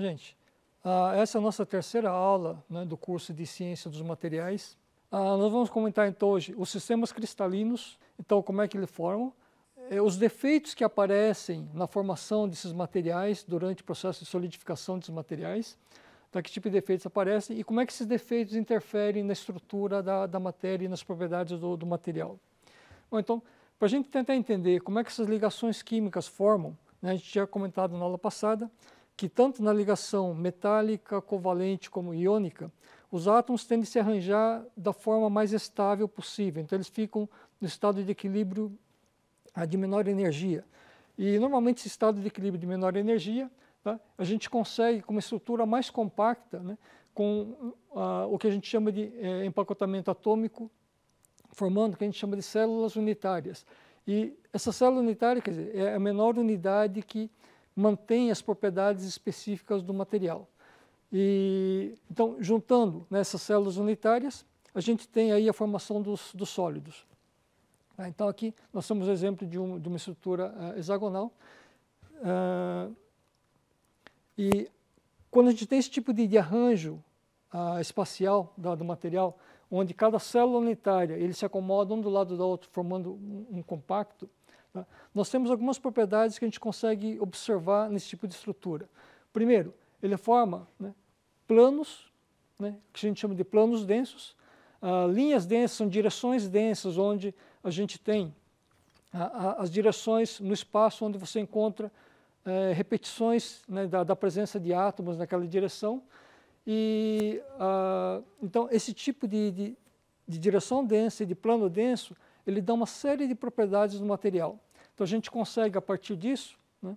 gente, ah, essa é a nossa terceira aula né, do curso de Ciência dos Materiais. Ah, nós vamos comentar então hoje os sistemas cristalinos, então como é que eles formam, eh, os defeitos que aparecem na formação desses materiais durante o processo de solidificação desses materiais, tá, que tipo de defeitos aparecem e como é que esses defeitos interferem na estrutura da, da matéria e nas propriedades do, do material. Bom, então, para a gente tentar entender como é que essas ligações químicas formam, né, a gente tinha comentado na aula passada, que tanto na ligação metálica, covalente como iônica, os átomos tendem a se arranjar da forma mais estável possível. Então eles ficam no estado de equilíbrio de menor energia. E normalmente esse estado de equilíbrio de menor energia, tá, a gente consegue com uma estrutura mais compacta, né, com ah, o que a gente chama de eh, empacotamento atômico, formando o que a gente chama de células unitárias. E essa célula unitária, quer dizer, é a menor unidade que mantém as propriedades específicas do material. E, então, juntando nessas né, células unitárias, a gente tem aí a formação dos, dos sólidos. Ah, então, aqui nós temos o exemplo de, um, de uma estrutura ah, hexagonal. Ah, e quando a gente tem esse tipo de, de arranjo ah, espacial da, do material, onde cada célula unitária ele se acomoda um do lado do outro, formando um, um compacto, Tá? Nós temos algumas propriedades que a gente consegue observar nesse tipo de estrutura. Primeiro, ele forma né, planos, né, que a gente chama de planos densos. Ah, linhas densas são direções densas, onde a gente tem as direções no espaço onde você encontra eh, repetições né, da, da, presença de átomos naquela direção. E, ah, então, esse tipo de, de, de direção densa e de plano denso ele dá uma série de propriedades do material. Então a gente consegue, a partir disso, né,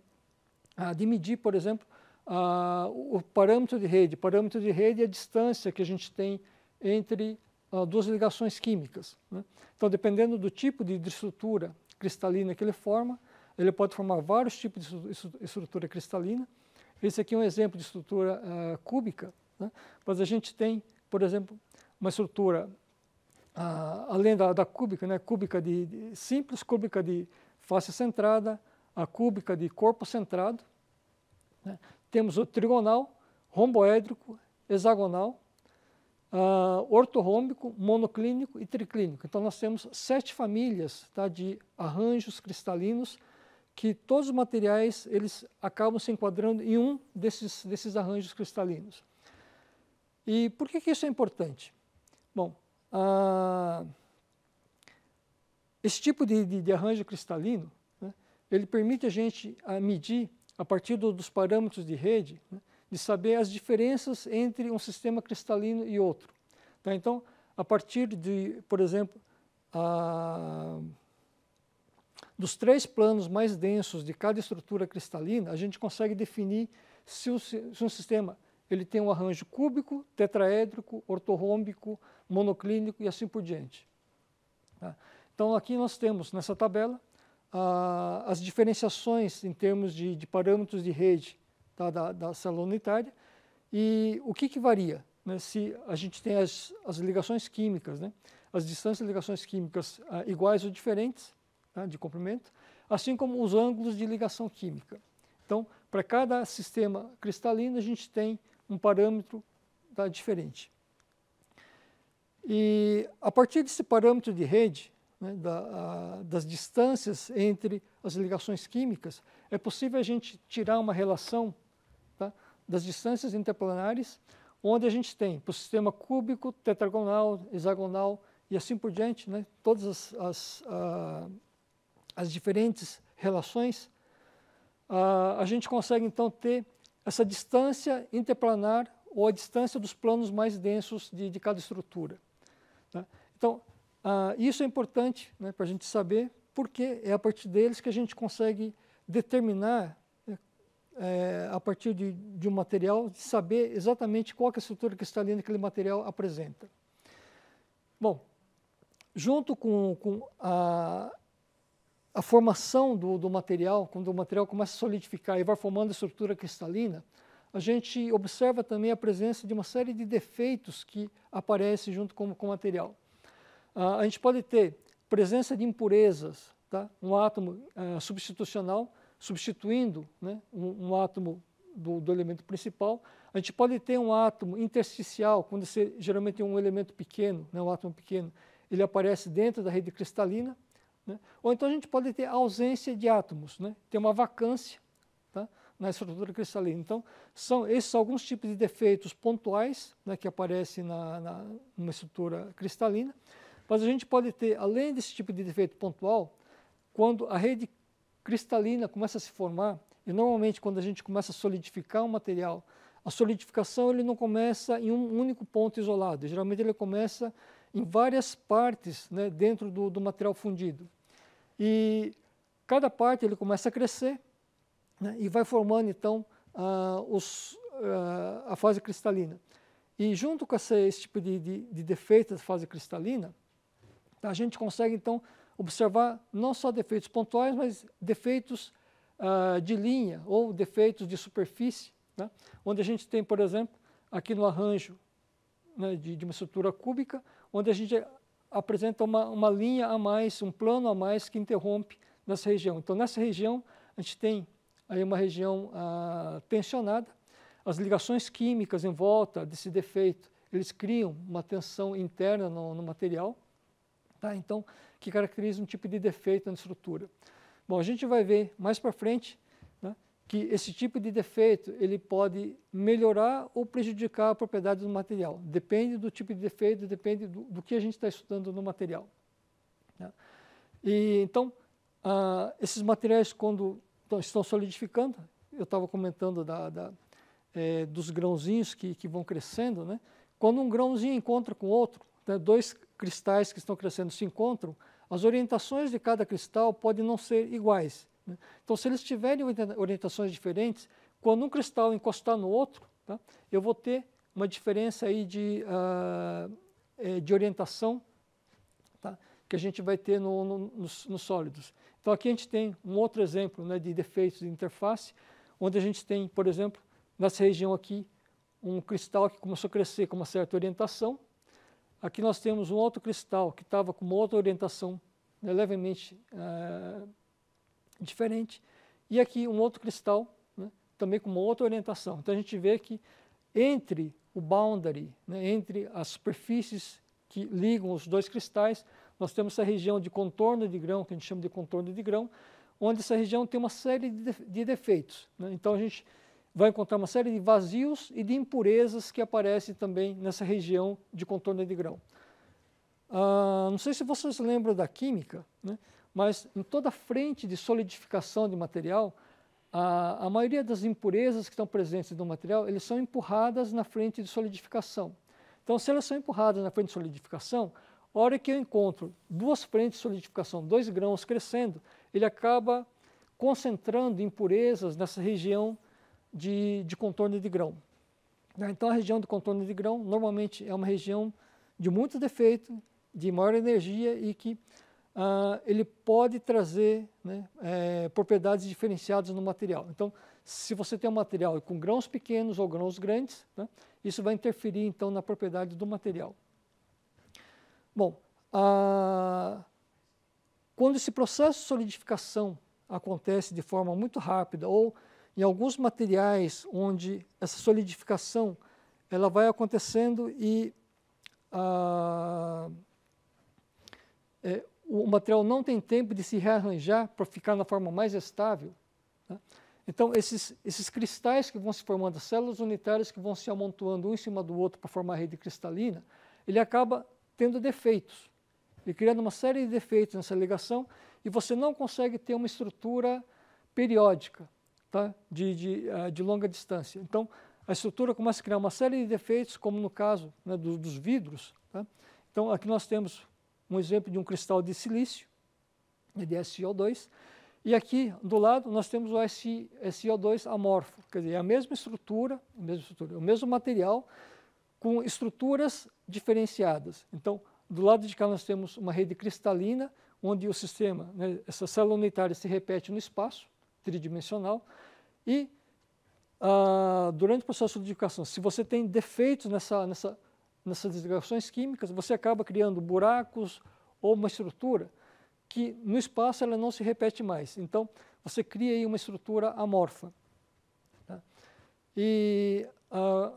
ah, de medir, por exemplo, a, ah, o parâmetro de rede. O parâmetro de rede é a distância que a gente tem entre a, ah, duas ligações químicas. Né? Então, dependendo do tipo de estrutura cristalina que ele forma, ele pode formar vários tipos de estrutura cristalina. Esse aqui é um exemplo de estrutura uh, cúbica, né? mas a gente tem, por exemplo, uma estrutura a, além da, da cúbica, né, cúbica de, de, simples, cúbica de face centrada, a cúbica de corpo centrado. Né, temos o trigonal, romboédrico, hexagonal, uh, ortorrômbico, monoclínico e triclínico. Então nós temos sete famílias tá, de arranjos cristalinos que todos os materiais eles acabam se enquadrando em um desses, desses arranjos cristalinos. E por que, que isso é importante? Bom, ah, esse tipo de, de, de arranjo cristalino, né, ele permite a gente a ah, medir, a partir do, dos parâmetros de rede, né, de saber as diferenças entre um sistema cristalino e outro. Tá? Então, a partir de, por exemplo, a, ah, dos três planos mais densos de cada estrutura cristalina, a gente consegue definir se, o, se um sistema ele tem um arranjo cúbico, tetraédrico, ortorrômbico, monoclínico e assim por diante. Tá? Então aqui nós temos nessa tabela a, as diferenciações em termos de, de parâmetros de rede tá, da, da célula unitária e o que, que varia. Né, se a gente tem as, as ligações químicas, né, as distâncias de ligações químicas ah, iguais ou diferentes tá, de comprimento, assim como os ângulos de ligação química. Então, para cada sistema cristalino, a gente tem um parâmetro tá, diferente. E a partir desse parâmetro de rede, né, da, a, das distâncias entre as ligações químicas, é possível a gente tirar uma relação tá, das distâncias interplanares, onde a gente tem para o sistema cúbico, tetragonal, hexagonal e assim por diante, né, todas as, as, a, as diferentes relações, a, a gente consegue então ter essa distância interplanar ou a distância dos planos mais densos de, de cada estrutura. Né? Então, ah, isso é importante né, para a gente saber, porque é a partir deles que a gente consegue determinar, né, é, a partir de, de, um material, de saber exatamente qual é a estrutura cristalina que aquele material apresenta. Bom, junto com, com a, a formação do, do material, quando o material começa a solidificar e vai formando a estrutura cristalina, a gente observa também a presença de uma série de defeitos que aparecem junto com, com o material. Ah, a gente pode ter presença de impurezas, tá? um átomo eh, substitucional substituindo né, um, um, átomo do, do, elemento principal. A gente pode ter um átomo intersticial, quando você, geralmente é um elemento pequeno, né, um átomo pequeno, ele aparece dentro da rede cristalina, né? Ou então a gente pode ter ausência de átomos, né? ter uma vacância tá? na estrutura cristalina. Então, são esses são alguns tipos de defeitos pontuais né, que aparecem na, na, numa estrutura cristalina. Mas a gente pode ter, além desse tipo de defeito pontual, quando a rede cristalina começa a se formar, e normalmente quando a gente começa a solidificar um material, a solidificação ele não começa em um único ponto isolado, geralmente ele começa em várias partes né, dentro do, do, material fundido. E cada parte ele começa a crescer né, e vai formando então a, os, a, a fase cristalina. E junto com esse, esse tipo de, de, de, defeito da fase cristalina, a gente consegue então observar não só defeitos pontuais, mas defeitos uh, de linha ou defeitos de superfície, né? onde a gente tem, por exemplo, aqui no arranjo né, de, de uma estrutura cúbica, onde a gente apresenta uma, uma linha a mais, um plano a mais que interrompe nessa região. Então, nessa região, a gente tem aí uma região ah, tensionada. As ligações químicas em volta desse defeito, eles criam uma tensão interna no, no material, tá? então, que caracteriza um tipo de defeito na estrutura. Bom, a gente vai ver mais para frente que esse tipo de defeito ele pode melhorar ou prejudicar a propriedade do material. Depende do tipo de defeito, depende do, do que a gente está estudando no material. Né? E então ah, esses materiais quando estão solidificando, eu estava comentando da, da, é, dos grãozinhos que, que vão crescendo, né? Quando um grãozinho encontra com outro, né, dois cristais que estão crescendo se encontram, as orientações de cada cristal podem não ser iguais. Né? Então, se eles tiverem orientações diferentes, quando um cristal encostar no outro, tá? eu vou ter uma diferença aí de, uh, de orientação tá? que a gente vai ter no, no, nos, nos, sólidos. Então, aqui a gente tem um outro exemplo né, de defeitos de interface, onde a gente tem, por exemplo, nessa região aqui, um cristal que começou a crescer com uma certa orientação. Aqui nós temos um outro cristal que estava com uma outra orientação né, levemente uh, diferente. E aqui um outro cristal, né, também com uma outra orientação. Então a gente vê que entre o boundary, né, entre as superfícies que ligam os dois cristais, nós temos essa região de contorno de grão, que a gente chama de contorno de grão, onde essa região tem uma série de defeitos. Né? Então a gente vai encontrar uma série de vazios e de impurezas que aparecem também nessa região de contorno de grão. Ah, não sei se vocês lembram da química, né? mas em toda a frente de solidificação de material, a, a maioria das impurezas que estão presentes no material, eles são empurradas na frente de solidificação. Então, se elas são empurradas na frente de solidificação, a hora que eu encontro duas frentes de solidificação, dois grãos crescendo, ele acaba concentrando impurezas nessa região de, de contorno de grão. Né? Então, a região do contorno de grão normalmente é uma região de muito defeito, de maior energia e que ah, ele pode trazer né, é, propriedades diferenciadas no material. Então, se você tem um material com grãos pequenos ou grãos grandes, né, isso vai interferir então na propriedade do material. Bom, ah, quando esse processo de solidificação acontece de forma muito rápida ou em alguns materiais onde essa solidificação ela vai acontecendo e ah, é, o material não tem tempo de se rearranjar para ficar na forma mais estável. Né? Então, esses, esses cristais que vão se formando, células unitárias que vão se amontoando um em cima do outro para formar a rede cristalina, ele acaba tendo defeitos. E criando uma série de defeitos nessa ligação e você não consegue ter uma estrutura periódica tá? de, de, uh, de longa distância. Então, a estrutura começa a criar uma série de defeitos, como no caso né, do, dos vidros. Tá? Então, aqui nós temos um exemplo de um cristal de silício, de SiO2, e aqui do lado nós temos o SiO2 amorfo, quer dizer, é a mesma estrutura, a mesma estrutura, é o mesmo material com estruturas diferenciadas. Então, do lado de cá nós temos uma rede cristalina, onde o sistema, né, essa célula unitária se repete no espaço tridimensional e ah, durante o processo de solidificação, se você tem defeitos nessa, nessa, nessas ligações químicas, você acaba criando buracos ou uma estrutura que no espaço ela não se repete mais. Então, você cria aí uma estrutura amorfa. Tá? E ah,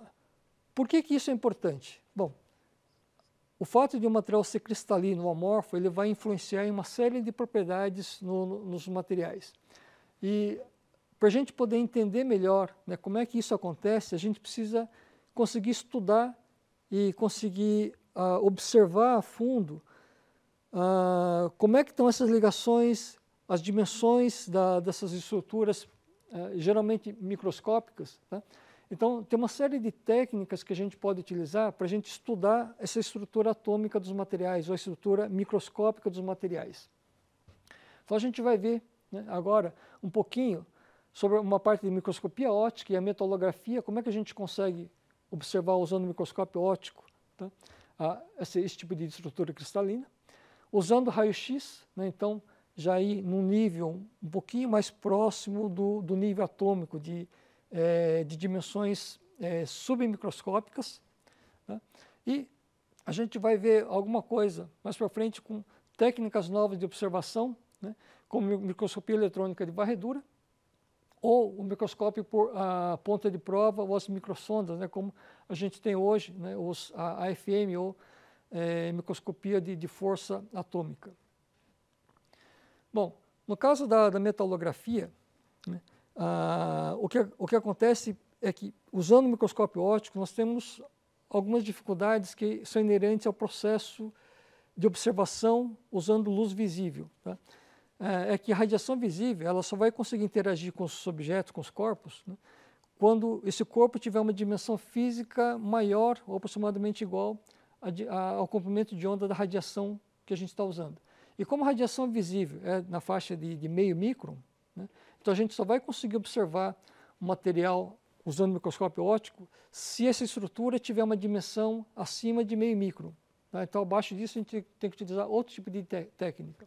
por que, que isso é importante? Bom, o fato de um material ser cristalino, amorfo, ele vai influenciar em uma série de propriedades no, no, nos materiais. E para a gente poder entender melhor né, como é que isso acontece, a gente precisa conseguir estudar e conseguir uh, observar a fundo uh, como é que estão essas ligações, as dimensões da, dessas estruturas, uh, geralmente microscópicas. Tá? Então, tem uma série de técnicas que a gente pode utilizar para a gente estudar essa estrutura atômica dos materiais, ou a estrutura microscópica dos materiais. Então, a gente vai ver né, agora um pouquinho sobre uma parte de microscopia ótica e a metalografia, como é que a gente consegue observar usando microscópio óptico tá? ah, esse, esse, tipo de estrutura cristalina. Usando raio-x, né, então, já ir num nível um pouquinho mais próximo do, do nível atômico, de, é, de dimensões é, submicroscópicas. Né, e a gente vai ver alguma coisa mais para frente com técnicas novas de observação, né, como microscopia eletrônica de varredura, ou o microscópio por a ah, ponta de prova ou as microsondas, né, como a gente tem hoje, né, os, a, AFM ou é, microscopia de, de, força atômica. Bom, no caso da, da metalografia, né, a, ah, o, que, o que acontece é que, usando o microscópio óptico, nós temos algumas dificuldades que são inerentes ao processo de observação usando luz visível. Tá? É, é que a radiação é visível ela só vai conseguir interagir com os objetos, com os corpos, né, quando esse corpo tiver uma dimensão física maior ou aproximadamente igual a, a, ao comprimento de onda da radiação que a gente está usando. E como a radiação é visível é na faixa de, de meio micron, né, então a gente só vai conseguir observar um material usando o microscópio óptico se essa estrutura tiver uma dimensão acima de meio micron. Tá? Então, abaixo disso, a gente tem que utilizar outro tipo de técnica.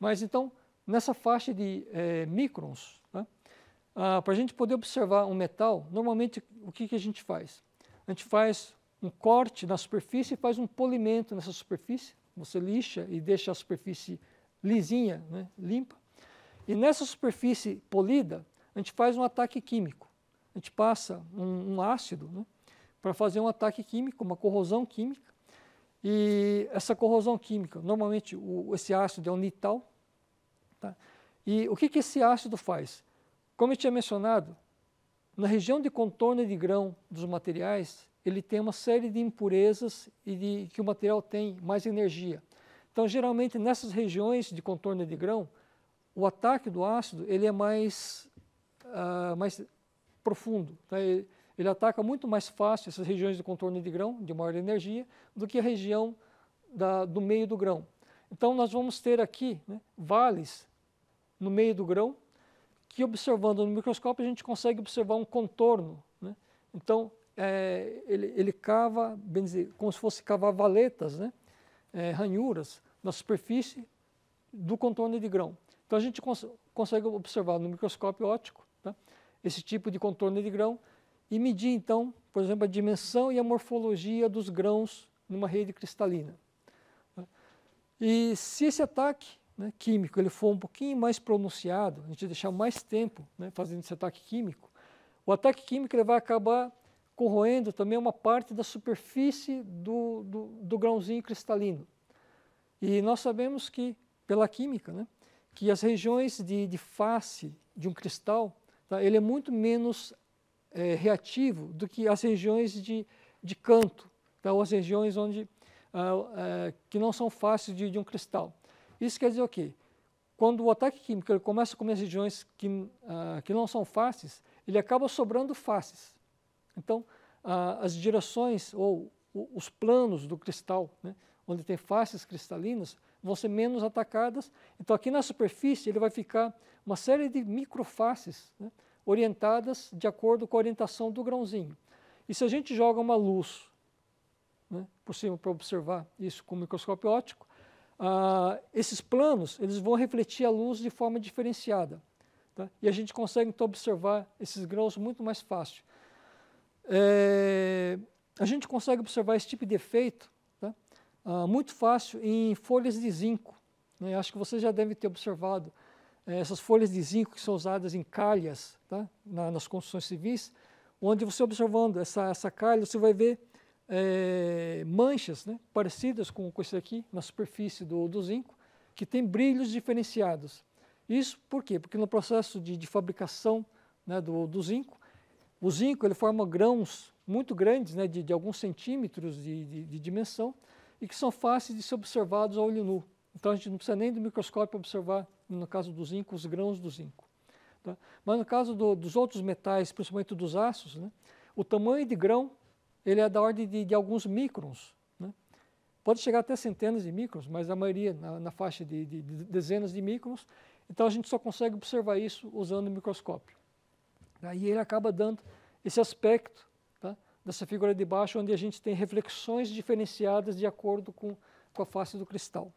Mas então, nessa faixa de é, microns, né, ah, para a gente poder observar um metal, normalmente o que, que a gente faz? A gente faz um corte na superfície e faz um polimento nessa superfície. Você lixa e deixa a superfície lisinha, né, limpa. E nessa superfície polida, a gente faz um ataque químico. A gente passa um, um ácido né, para fazer um ataque químico, uma corrosão química. E essa corrosão química, normalmente o, esse ácido é um nital, Tá? E o que, que esse ácido faz? Como eu tinha mencionado, na região de contorno de grão dos materiais, ele tem uma série de impurezas e de, que o material tem mais energia. Então, geralmente, nessas regiões de contorno de grão, o ataque do ácido ele é mais, uh, mais profundo. Tá? Ele, ele, ataca muito mais fácil essas regiões de contorno de grão, de maior energia, do que a região da, do meio do grão. Então, nós vamos ter aqui né, vales no meio do grão, que observando no microscópio a gente consegue observar um contorno. Né? Então, é, ele, ele, cava, bem dizer, como se fosse cavar valetas, né? É, ranhuras na superfície do contorno de grão. Então, a gente cons consegue observar no microscópio óptico tá? esse tipo de contorno de grão e medir, então, por exemplo, a dimensão e a morfologia dos grãos numa rede cristalina. Né? E se esse ataque né, químico ele for um pouquinho mais pronunciado, a gente deixar mais tempo né, fazendo esse ataque químico, o ataque químico ele vai acabar corroendo também uma parte da superfície do, do, do grãozinho cristalino. E nós sabemos que, pela química, né, que as regiões de, de face de um cristal, tá, ele é muito menos é, reativo do que as regiões de, de canto, tá, ou as regiões onde, ah, é, que não são fáceis de, de um cristal. Isso quer dizer o quê? Quando o ataque químico ele começa com as regiões que, uh, que não são faces, ele acaba sobrando faces. Então, uh, as direções ou os planos do cristal, né, onde tem faces cristalinas, vão ser menos atacadas. Então, aqui na superfície, ele vai ficar uma série de microfaces né, orientadas de acordo com a orientação do grãozinho. E se a gente joga uma luz né, por cima para observar isso com o microscópio óptico, ah, esses planos eles vão refletir a luz de forma diferenciada. Tá? E a gente consegue então, observar esses grãos muito mais fácil. É, a gente consegue observar esse tipo de efeito tá? ah, muito fácil em folhas de zinco. Né? Acho que você já deve ter observado é, essas folhas de zinco que são usadas em calhas tá? Na, nas construções civis, onde você observando essa, essa calha, você vai ver é, manchas né, parecidas com, com esse aqui na superfície do, do zinco, que tem brilhos diferenciados. Isso por quê? Porque no processo de, de fabricação né, do, do, zinco, o zinco ele forma grãos muito grandes, né, de, de, alguns centímetros de, de, dimensão, e que são fáceis de ser observados a olho nu. Então a gente não precisa nem do microscópio observar, no caso do zinco, os grãos do zinco. Tá? Mas no caso do, dos outros metais, principalmente dos aços, né, o tamanho de grão ele é da ordem de, de alguns microns. Né? Pode chegar até centenas de microns, mas a maioria na, na faixa de, de, de, dezenas de microns. Então a gente só consegue observar isso usando o microscópio. Aí ele acaba dando esse aspecto tá? dessa figura de baixo, onde a gente tem reflexões diferenciadas de acordo com, com a face do cristal.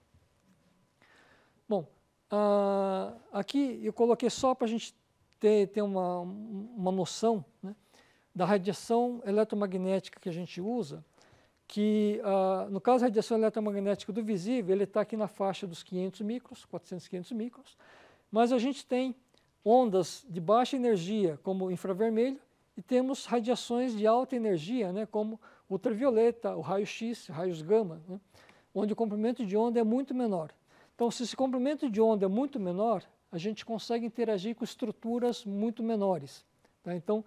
Bom, ah, aqui eu coloquei só para a gente ter, ter uma, uma noção né, da radiação eletromagnética que a gente usa, que uh, no caso da radiação eletromagnética do visível, ele está aqui na faixa dos 500 micros, 400, 500 micros, mas a gente tem ondas de baixa energia, como infravermelho, e temos radiações de alta energia, né, como ultravioleta, o raio-x, raios gama, né, onde o comprimento de onda é muito menor. Então, se esse comprimento de onda é muito menor, a gente consegue interagir com estruturas muito menores. Tá? Então,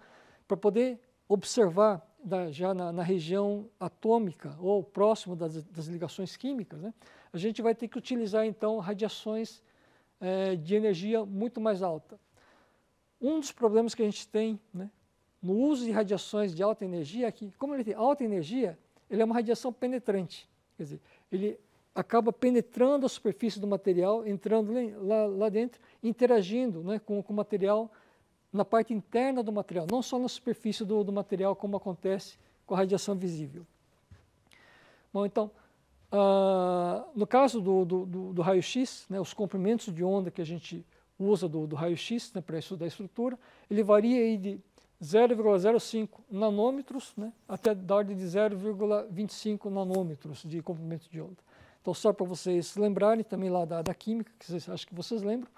para poder observar da, já na, na, região atômica ou próximo das, das ligações químicas, né, a gente vai ter que utilizar então radiações é, de energia muito mais alta. Um dos problemas que a gente tem né, no uso de radiações de alta energia é que, como ele tem alta energia, ele é uma radiação penetrante. Quer dizer, ele acaba penetrando a superfície do material, entrando lá, lá dentro, interagindo né, com, com o material na parte interna do material, não só na superfície do, do material, como acontece com a radiação visível. Bom, então, ah, no caso do, do, do raio-x, né, os comprimentos de onda que a gente usa do, raio-x né, para estudar a estrutura, ele varia aí de 0,05 nanômetros né, até da ordem de 0,25 nanômetros de comprimento de onda. Então, só para vocês lembrarem também lá da, da química, que vocês, acho que vocês lembram,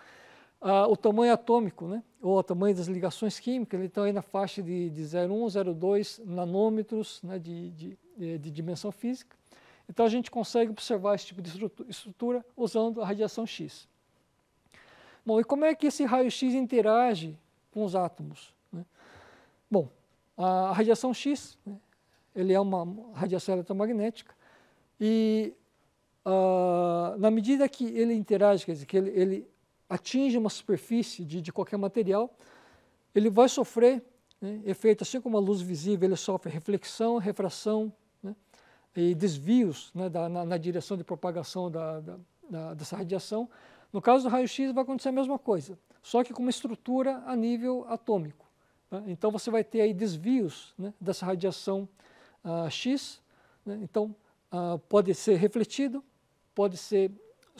o tamanho atômico, né? ou o tamanho das ligações químicas, ele está aí na faixa de, de 0,1, 0,2 nanômetros né? de, de, eh, de, dimensão física. Então a gente consegue observar esse tipo de estrutura usando a radiação X. Bom, e como é que esse raio-x interage com os átomos? Né? Bom, a radiação X, né? ele é uma radiação eletromagnética, e ah, na medida que ele interage, quer dizer, que ele, ele atinge uma superfície de, de qualquer material, ele vai sofrer né, efeito, assim como a luz visível, ele sofre reflexão, refração né, e desvios né, da, na, na, direção de propagação da, da, da, dessa radiação. No caso do raio-x vai acontecer a mesma coisa, só que com uma estrutura a nível atômico. Né. Então você vai ter aí desvios né, dessa radiação ah, X, né. então ah, pode ser refletido, pode ser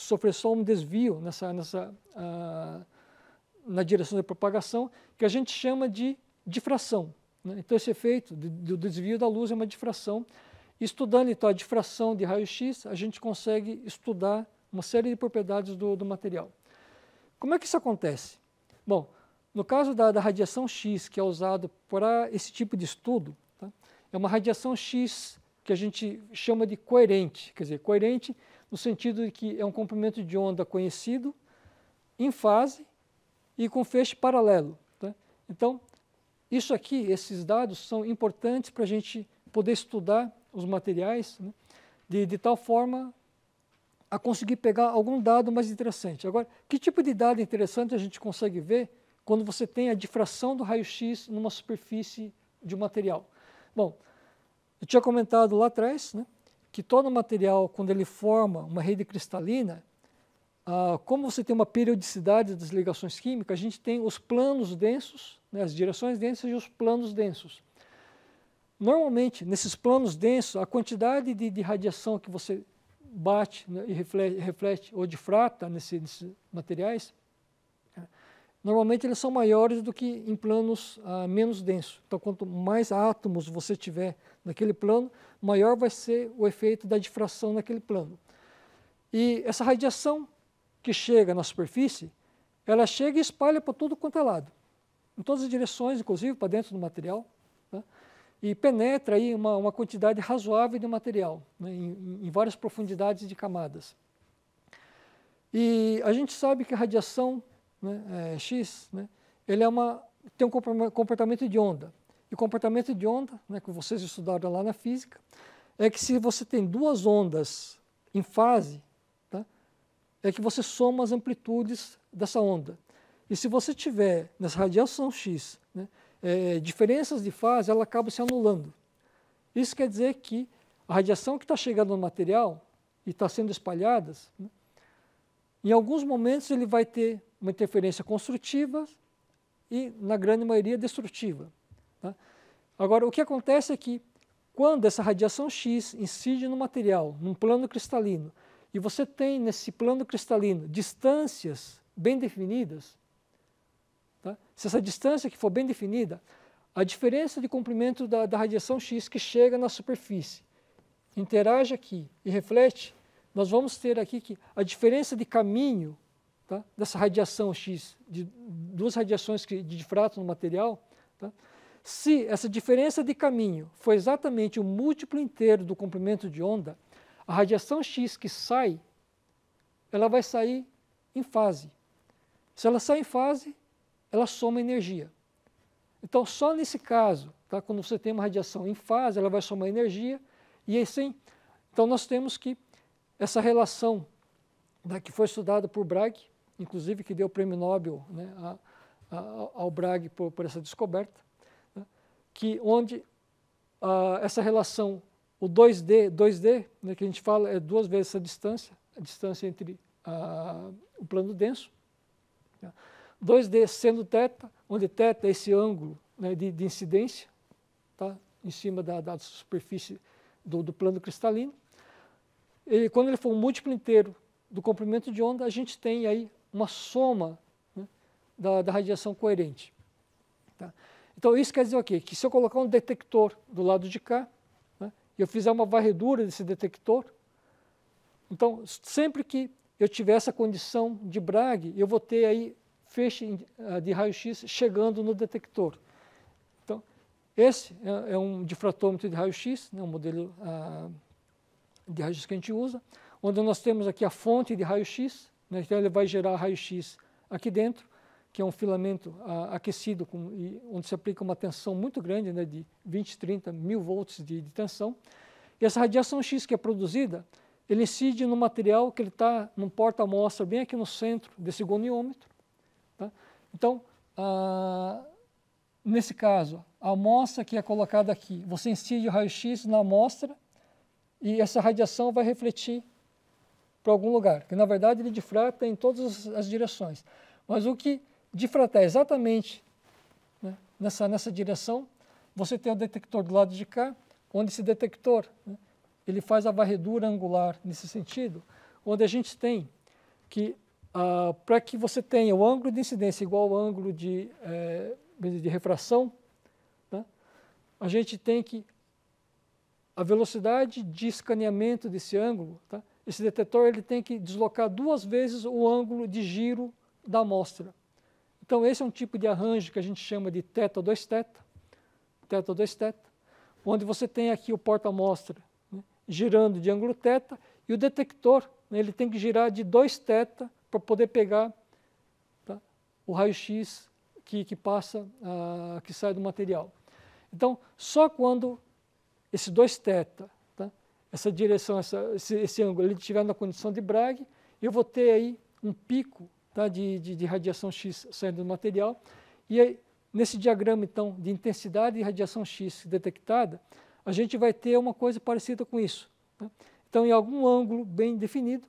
sofrer só um desvio nessa, nessa, uh, na direção da propagação, que a gente chama de difração. Né? Então, esse efeito do desvio da luz é uma difração. Estudando então a difração de raio-x, a gente consegue estudar uma série de propriedades do, do, material. Como é que isso acontece? Bom, no caso da, da radiação X, que é usado para esse tipo de estudo, tá? é uma radiação X que a gente chama de coerente. Quer dizer, coerente no sentido de que é um comprimento de onda conhecido, em fase e com feixe paralelo. Tá? Então, isso aqui, esses dados, são importantes para a gente poder estudar os materiais né? de, de tal forma a conseguir pegar algum dado mais interessante. Agora, que tipo de dado interessante a gente consegue ver quando você tem a difração do raio-x numa superfície de um material? Bom, eu tinha comentado lá atrás, né? que todo material, quando ele forma uma rede cristalina, ah, como você tem uma periodicidade das ligações químicas, a gente tem os planos densos, né, as direções densas e os planos densos. Normalmente, nesses planos densos, a quantidade de, de radiação que você bate né, e reflete, reflete, ou difrata nesse, nesses materiais, normalmente eles são maiores do que em planos ah, menos densos. Então, quanto mais átomos você tiver naquele plano, maior vai ser o efeito da difração naquele plano. E essa radiação que chega na superfície, ela chega e espalha para todo quanto é lado, em todas as direções, inclusive para dentro do material, né? e penetra aí uma, uma, quantidade razoável de material, né? em, em várias profundidades de camadas. E a gente sabe que a radiação né, é, X né, ele é uma, tem um comportamento de onda o comportamento de onda, né, que vocês estudaram lá na física, é que se você tem duas ondas em fase, tá, é que você soma as amplitudes dessa onda. E se você tiver nessa radiação x né, é, diferenças de fase, ela acaba se anulando. Isso quer dizer que a radiação que está chegando no material e está sendo espalhada, né, em alguns momentos ele vai ter uma interferência construtiva e, na grande maioria, destrutiva. Tá? Agora, o que acontece é que quando essa radiação X incide no material, num plano cristalino, e você tem nesse plano cristalino distâncias bem definidas, tá? se essa distância que for bem definida, a diferença de comprimento da, da, radiação X que chega na superfície, interage aqui e reflete, nós vamos ter aqui que a diferença de caminho tá? dessa radiação X, de duas radiações que, de difrato no material, tá? Se essa diferença de caminho for exatamente o múltiplo inteiro do comprimento de onda, a radiação X que sai, ela vai sair em fase. Se ela sai em fase, ela soma energia. Então, só nesse caso, tá, quando você tem uma radiação em fase, ela vai somar energia, e assim, então nós temos que essa relação né, que foi estudada por Bragg, inclusive que deu o prêmio Nobel né, a, a, ao Bragg por, por essa descoberta, que onde uh, essa relação, o 2D, 2D né, que a gente fala é duas vezes essa distância, a distância entre uh, o plano denso, né, 2D sendo θ, onde θ é esse ângulo né, de, de, incidência, tá, em cima da, da superfície do, do, plano cristalino. E quando ele for um múltiplo inteiro do comprimento de onda, a gente tem aí uma soma né, da, da, radiação coerente. Tá? Então isso quer dizer o quê? Que se eu colocar um detector do lado de cá, né, e eu fizer uma varredura desse detector, então sempre que eu tiver essa condição de Bragg, eu vou ter aí feixe ah, de raio-x chegando no detector. Então, esse é, é um difratômetro de raio-x, né, um modelo ah, de raio-x que a gente usa, onde nós temos aqui a fonte de raio-x, né, então ele vai gerar raio-x aqui dentro que é um filamento ah, aquecido, com, e, onde se aplica uma tensão muito grande, né, de 20, 30 mil volts de, de tensão. E essa radiação X que é produzida, ele incide no material que ele está num porta-amostra bem aqui no centro desse goniômetro. Tá? Então, ah, nesse caso, a amostra que é colocada aqui, você incide o raio-x na amostra e essa radiação vai refletir para algum lugar, que na verdade ele difrata em todas as direções. Mas o que difratar exatamente né, nessa, nessa direção, você tem o detector do lado de cá, onde esse detector né, ele faz a varredura angular nesse sentido, onde a gente tem que, ah, para que você tenha o ângulo de incidência igual ao ângulo eh, de, de refração, né, a gente tem que a velocidade de escaneamento desse ângulo, tá, esse detector ele tem que deslocar duas vezes o ângulo de giro da amostra. Então, esse é um tipo de arranjo que a gente chama de teta 2 teta, teta dois teta, onde você tem aqui o porta-amostra né, girando de ângulo teta e o detector né, ele tem que girar de 2 teta para poder pegar tá, o raio-x que, que passa, que sai do material. Então, só quando esse 2 teta, tá, essa direção, essa, esse, esse ângulo, ele estiver na condição de Bragg, eu vou ter aí um pico tá, de, de, de, radiação X saindo do material. E aí, nesse diagrama, então, de intensidade de radiação X detectada, a gente vai ter uma coisa parecida com isso. Né? Então, em algum ângulo bem definido,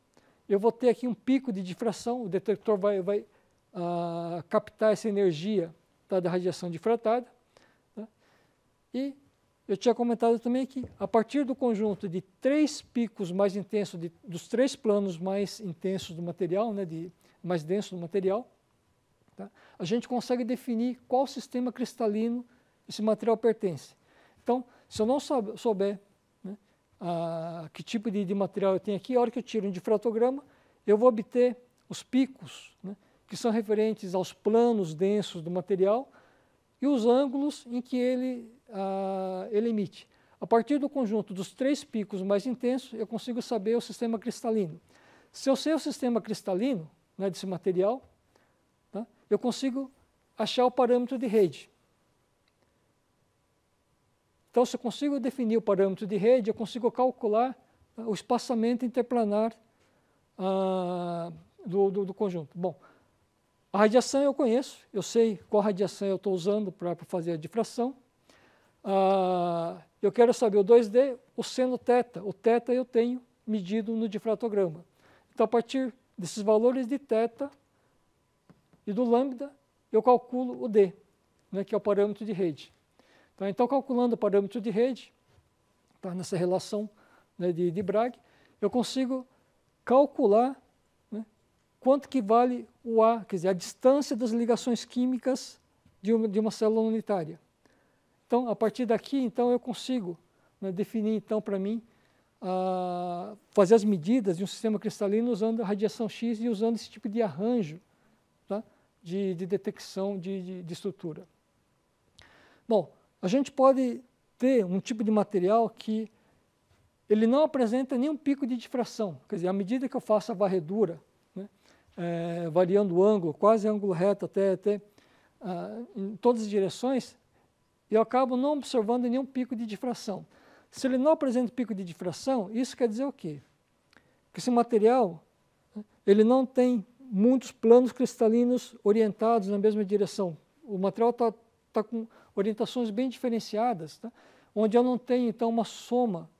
eu vou ter aqui um pico de difração, o detector vai, vai ah, captar essa energia tá, da radiação difratada. Tá? E eu tinha comentado também que, a partir do conjunto de três picos mais intensos, de, dos três planos mais intensos do material, né, de mais denso do material, tá? a gente consegue definir qual sistema cristalino esse material pertence. Então, se eu não souber né, a, que tipo de, de, material eu tenho aqui, a hora que eu tiro um difratograma, eu vou obter os picos, né, que são referentes aos planos densos do material, e os ângulos em que ele, a, ele emite. A partir do conjunto dos três picos mais intensos, eu consigo saber o sistema cristalino. Se eu sei o sistema cristalino, né, desse material, tá? eu consigo achar o parâmetro de rede. Então, se eu consigo definir o parâmetro de rede, eu consigo calcular né, o espaçamento interplanar ah, do, do, do conjunto. Bom, a radiação eu conheço, eu sei qual radiação eu estou usando para fazer a difração. Ah, eu quero saber o 2D, o seno θ. O θ eu tenho medido no difratograma. Então, a partir Desses valores de θ e do lambda, eu calculo o D, né, que é o parâmetro de rede. Tá, então, calculando o parâmetro de rede, tá, nessa relação né, de, de Bragg, eu consigo calcular né, quanto que vale o A, quer dizer, a distância das ligações químicas de uma, de uma célula unitária. Então, a partir daqui, então, eu consigo né, definir, então, para mim, a fazer as medidas de um sistema cristalino usando a radiação X e usando esse tipo de arranjo tá? de, de, detecção de, de, de estrutura. Bom, a gente pode ter um tipo de material que ele não apresenta nenhum pico de difração. Quer dizer, à medida que eu faço a varredura, né, é, variando o ângulo, quase ângulo reto até, até ah, em todas as direções, eu acabo não observando nenhum pico de difração. Se ele não apresenta pico de difração, isso quer dizer o quê? Que esse material ele não tem muitos planos cristalinos orientados na mesma direção. O material está tá com orientações bem diferenciadas, tá? onde eu não tenho, então, uma soma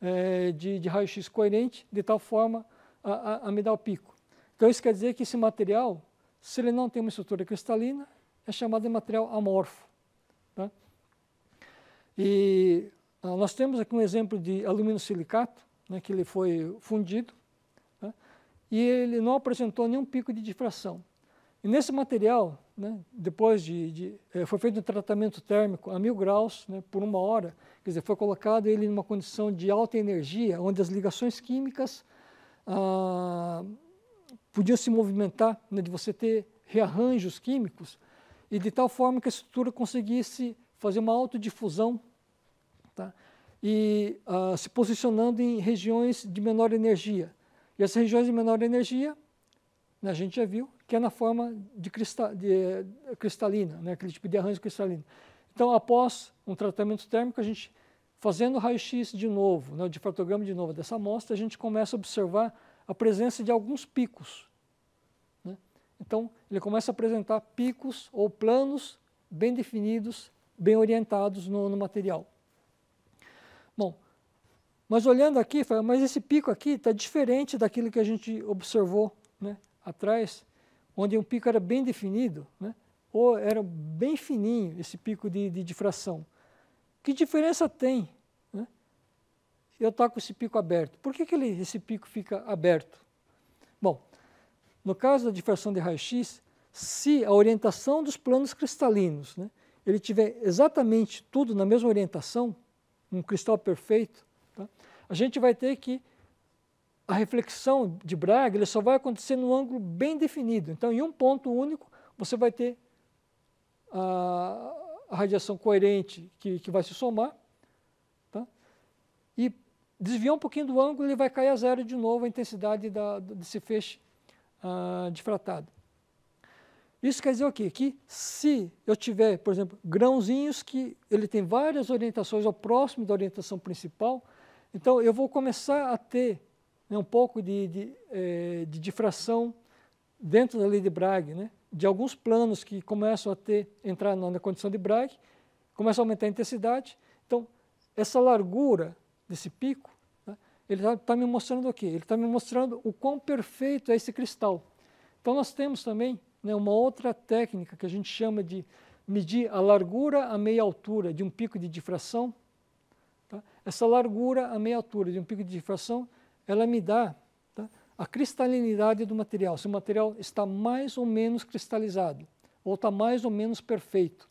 é, de, de raio-x coerente, de tal forma a, a, a, me dar o pico. Então, isso quer dizer que esse material, se ele não tem uma estrutura cristalina, é chamado de material amorfo. Tá? E ah, nós temos aqui um exemplo de alumínio silicato, né, que ele foi fundido, né, e ele não apresentou nenhum pico de difração. E nesse material, né, depois de, de eh, foi feito um tratamento térmico a mil graus né, por uma hora, quer dizer, foi colocado ele numa condição de alta energia, onde as ligações químicas ah, podiam se movimentar, né, de você ter rearranjos químicos, e de tal forma que a estrutura conseguisse fazer uma autodifusão Tá? E uh, se posicionando em regiões de menor energia. E essas regiões de menor energia, né, a gente já viu, que é na forma de, cristal, de, de eh, cristalina, né, aquele tipo de arranjo cristalino. Então, após um tratamento térmico, a gente fazendo raio-x de novo, né, o difratograma de novo dessa amostra, a gente começa a observar a presença de alguns picos. Né? Então, ele começa a apresentar picos ou planos bem definidos, bem orientados no, no material. Bom, mas olhando aqui, mas esse pico aqui está diferente daquilo que a gente observou né, atrás, onde um pico era bem definido, né, ou era bem fininho esse pico de, de difração. Que diferença tem né, eu estar com esse pico aberto? Por que, que ele, esse pico fica aberto? Bom, no caso da difração de raio-x, se a orientação dos planos cristalinos né, ele tiver exatamente tudo na mesma orientação, um cristal perfeito, tá? a gente vai ter que a reflexão de Braga ele só vai acontecer num ângulo bem definido. Então, em um ponto único, você vai ter a, a radiação coerente que, que vai se somar, tá? e desviar um pouquinho do ângulo, ele vai cair a zero de novo a intensidade da, desse feixe ah, difratado. Isso quer dizer o quê? Que se eu tiver, por exemplo, grãozinhos que ele tem várias orientações ao é próximo da orientação principal, então eu vou começar a ter né, um pouco de, de, é, de, difração dentro da lei de Bragg, né, de alguns planos que começam a ter, entrar na, na condição de Bragg, começam a aumentar a intensidade. Então, essa largura desse pico, né, ele está tá me mostrando o quê? Ele está me mostrando o quão perfeito é esse cristal. Então, nós temos também né, uma outra técnica que a gente chama de medir a largura a meia altura de um pico de difração. Tá? Essa largura a meia altura de um pico de difração, ela me dá tá, a cristalinidade do material, se o material está mais ou menos cristalizado, ou está mais ou menos perfeito.